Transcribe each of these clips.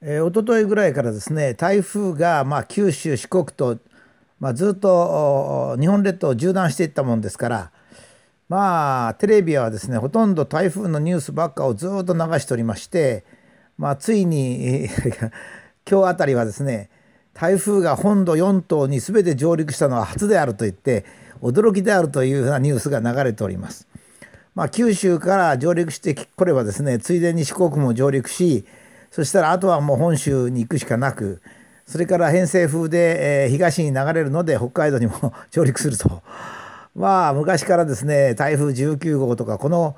えー、一昨日ぐらいからですね台風がまあ九州四国と、まあ、ずっと日本列島を縦断していったもんですからまあテレビはですねほとんど台風のニュースばっかをずっと流しておりまして、まあ、ついに 今日あたりはですね台風が本土4島に全て上陸したのは初であると言って驚きであるというふうなニュースが流れております。まあ、九州から上陸してこればですねついでに四国も上陸しそしたらあとはもう本州に行くしかなくそれから偏西風で、えー、東に流れるので北海道にも 上陸するとまあ昔からですね台風19号とかこの、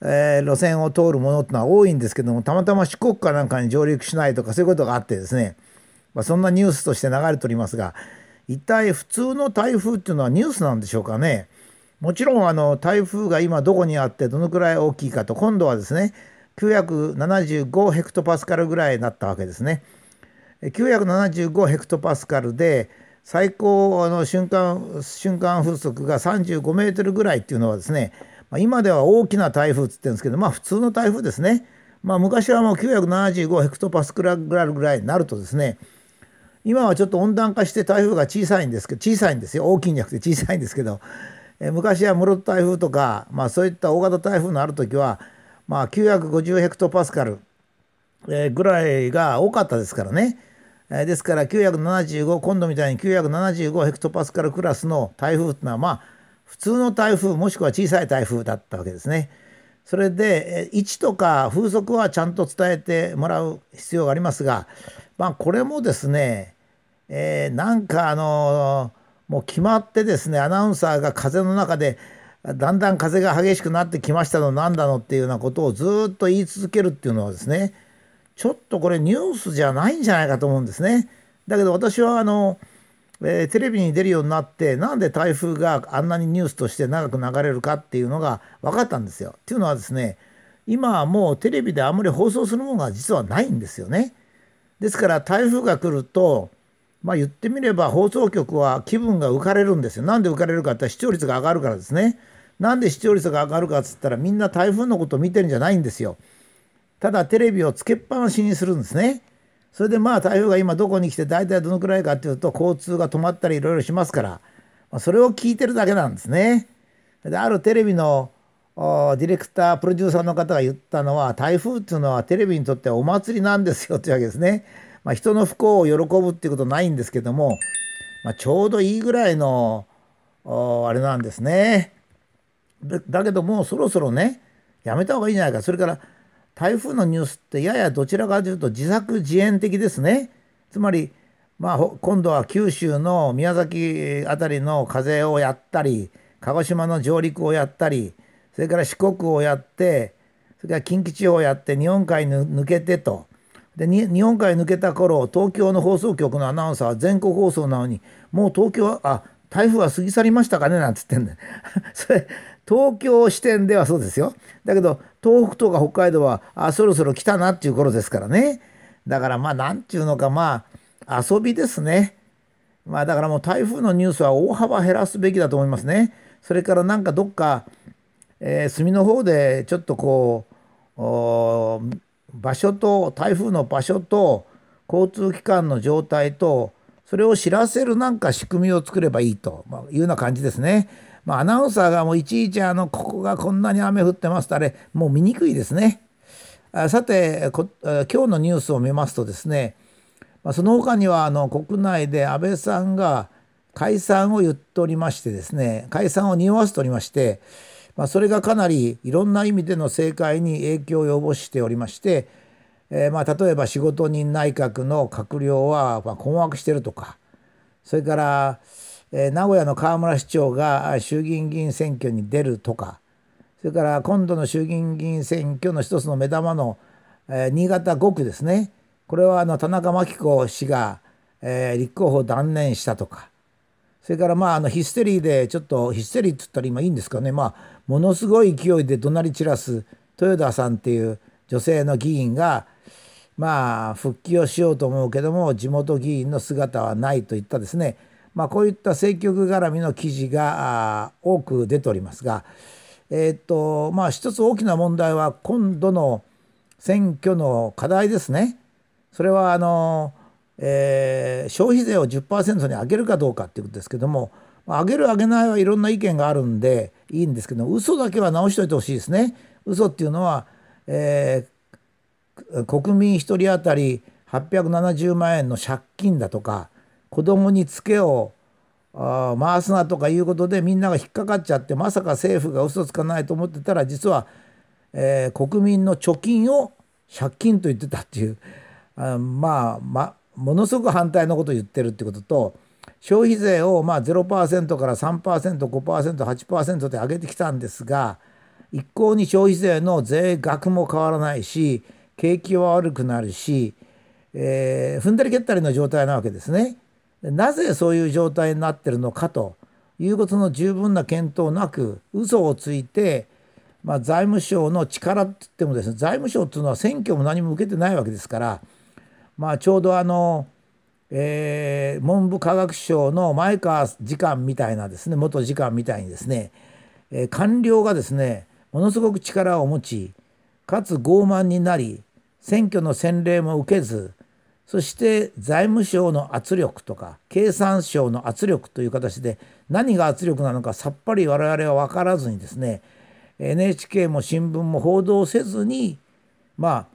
えー、路線を通るものってのは多いんですけどもたまたま四国かなんかに上陸しないとかそういうことがあってですね、まあ、そんなニュースとして流れておりますが一体普通の台風っていうのはニュースなんでしょうかねもちろんあの台風が今どこにあってどのくらい大きいかと今度はですね975ヘクトパスカルぐらいになったわけですね。975ヘクトパスカルで最高あの瞬間瞬間風速が35メートルぐらいっていうのはですね、まあ、今では大きな台風っつってるんですけど、まあ普通の台風ですね。まあ昔はもう975ヘクトパスカルぐらいになるとですね、今はちょっと温暖化して台風が小さいんですけど、小さいんですよ。大きいんじゃなくて小さいんですけど、え昔は室戸台風とか、まあそういった大型台風のある時は、まあ、950ヘクトパスカル、えぐらいが多かったですからね。えですから975今度みたいに975ヘクトパスカルクラスの台風っていうのはまあ普通の台風もしくは小さい台風だったわけですね。それで位置とか風速はちゃんと伝えてもらう必要がありますが、まあ、これもですね、えー、なんかあのもう決まってですねアナウンサーが風の中でだんだん風が激しくなってきましたの何だのっていうようなことをずっと言い続けるっていうのはですねちょっとこれニュースじゃないんじゃないかと思うんですね。だけど私はあの、えー、テレビに出るようになってなんで台風があんなにニュースとして長く流れるかっていうのが分かったんですよ。っていうのはですね今はもうテレビであんまり放送するものが実はないんですよね。ですから台風が来るとまあ言ってみれば放送局は気分が浮かれるんですよ。なんで浮かれるかって視聴率が上がるからですね。なんで視聴率が上がるかっつったらみんな台風のことを見てるんじゃないんですよ。ただテレビをつけっぱなしにするんですね。それでまあ台風が今どこに来て大体どのくらいかっていうと交通が止まったりいろいろしますから、まあ、それを聞いてるだけなんですね。であるテレビのディレクタープロデューサーの方が言ったのは台風っていうのはテレビにとってはお祭りなんですよというわけですね。まあ、人の不幸を喜ぶっていうことないんですけども、まあ、ちょうどいいぐらいのあれなんですね。だけどもうそろそろねやめた方がいいんじゃないかそれから台風のニュースってややどちらかというと自作自演的ですねつまり、まあ、今度は九州の宮崎辺りの風をやったり鹿児島の上陸をやったりそれから四国をやってそれから近畿地方をやって日本海抜けてと。で日本海抜けた頃東京の放送局のアナウンサーは全国放送なのにもう東京はあ台風は過ぎ去りましたかねなんて言ってんだ それ東京支店ではそうですよ。だけど、東北とか北海道は、あ、そろそろ来たなっていう頃ですからね。だからまあ、なんていうのか、まあ、遊びですね。まあ、だからもう台風のニュースは大幅減らすべきだと思いますね。それからなんかどっか、えー、隅の方でちょっとこう、場所と、台風の場所と、交通機関の状態と、それを知らせるなんか仕組みを作ればいいというような感じですね。まあ、アナウンサーがもういちいちあのここがこんなに雨降ってますとあれもう見にくいですね。あさてこ今日のニュースを見ますとですね、まあ、その他にはあの国内で安倍さんが解散を言っておりましてですね解散を匂わせておりまして、まあ、それがかなりいろんな意味での政界に影響を及ぼしておりまして、えー、まあ例えば仕事人内閣の閣僚はまあ困惑してるとかそれからえ名古屋の河村市長が衆議院議員選挙に出るとかそれから今度の衆議院議員選挙の一つの目玉の、え新潟5区ですねこれはあの田中真紀子氏が、え立候補を断念したとかそれからまああのヒステリーでちょっとヒステリーって言ったら今いいんですかね、まあ、ものすごい勢いで怒鳴り散らす豊田さんっていう女性の議員がまあ復帰をしようと思うけども地元議員の姿はないといったですねまあ、こういった政局絡みの記事が多く出ておりますが、えー、っとまあ、一つ大きな問題は今度の選挙の課題ですね。それはあの、えー、消費税を10%に上げるかどうかっていうことですけども上げる上げないはいろんな意見があるんでいいんですけど嘘だけは直しといてほしいですね。嘘っていうのは、えー、国民一人当たり870万円の借金だとか子供にツケを回すなとかいうことでみんなが引っかかっちゃってまさか政府が嘘つかないと思ってたら実は、えー、国民の貯金を借金と言ってたっていうあまあ、ま、ものすごく反対のことを言ってるってことと消費税をまあ0%から 3%5%8% で上げてきたんですが一向に消費税の税額も変わらないし景気は悪くなるし、えー、踏んだり蹴ったりの状態なわけですね。なぜそういう状態になってるのかということの十分な検討なく嘘をついて、まあ、財務省の力って言ってもですね財務省っていうのは選挙も何も受けてないわけですから、まあ、ちょうどあの、えー、文部科学省の前川次官みたいなですね元次官みたいにですね、えー、官僚がですねものすごく力を持ちかつ傲慢になり選挙の洗礼も受けずそして財務省の圧力とか経産省の圧力という形で何が圧力なのかさっぱり我々は分からずにですね NHK も新聞も報道せずにまあ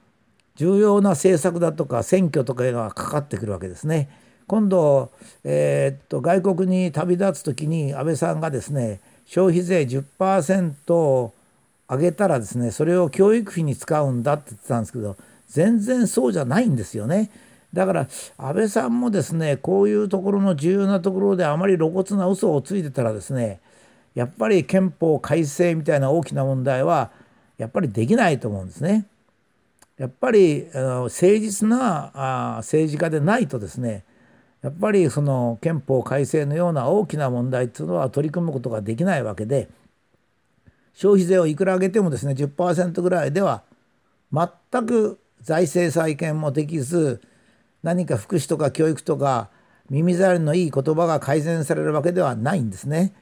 重要な政策だとか選挙とかがかかってくるわけですね。今度、えー、っと外国に旅立つ時に安倍さんがですね消費税10%を上げたらですねそれを教育費に使うんだって言ってたんですけど全然そうじゃないんですよね。だから安倍さんもですねこういうところの重要なところであまり露骨な嘘をついてたらですねやっぱり憲法改正みたいな大きな問題はやっぱりできないと思うんですね。やっぱりあの誠実なあ政治家でないとですねやっぱりその憲法改正のような大きな問題っていうのは取り組むことができないわけで消費税をいくら上げてもですね10%ぐらいでは全く財政再建もできず何か福祉とか教育とか耳障りのいい言葉が改善されるわけではないんですね。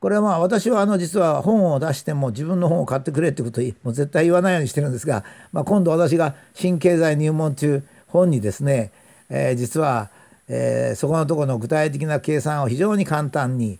これはまあ私はあの実は本を出しても自分の本を買ってくれってこともう絶対言わないようにしてるんですが、まあ、今度私が新経済入門中本にですね、えー、実は、えそこのとこの具体的な計算を非常に簡単に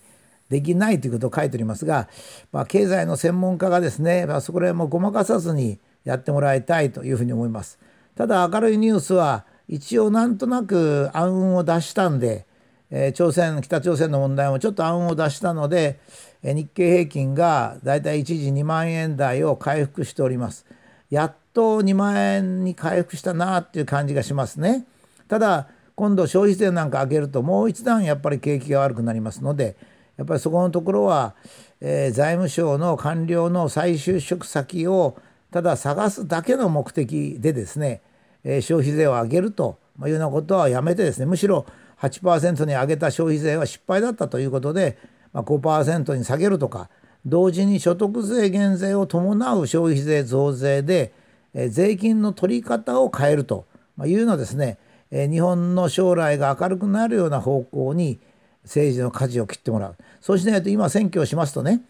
できないということを書いておりますが、まあ、経済の専門家がですね、まあ、そこら辺もごまかさずにやってもらいたいというふうに思います。ただ明るいニュースは一応なんとなく暗雲を出したんで、えー、朝鮮北朝鮮の問題もちょっと暗雲を出したので、えー、日経平均がだいたい一時2万円台を回復しております。やっと2万円に回復したなっていう感じがしますね。ただ今度消費税なんか上げるともう一段やっぱり景気が悪くなりますのでやっぱりそこのところは、えー、財務省の官僚の再就職先をただ探すだけの目的でですねえ消費税を上げるというようなことはやめてですねむしろ8%に上げた消費税は失敗だったということで、ま5%に下げるとか同時に所得税減税を伴う消費税増税で、え税金の取り方を変えるというのですね、え日本の将来が明るくなるような方向に政治の舵を切ってもらうそうしないと今選挙をしますとね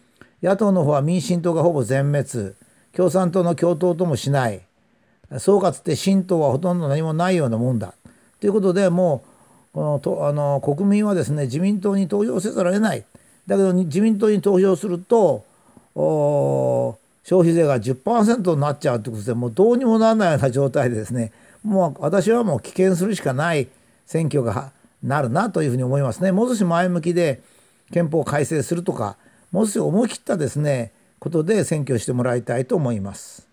野党の方は民進党がほぼ全滅共産党の共闘ともしない総括って神道はほとんど何もないようなもんだということでもうこのとあの国民はですね自民党に投票せざるを得ないだけど自民党に投票すると消費税が10%になっちゃうということでもうどうにもならないような状態でですねもう私はもう棄権するしかない選挙がなるなというふうに思いますね。もう少し前向きで憲法改正するとかもう少し思い切ったですねことで選挙してもらいたいと思います。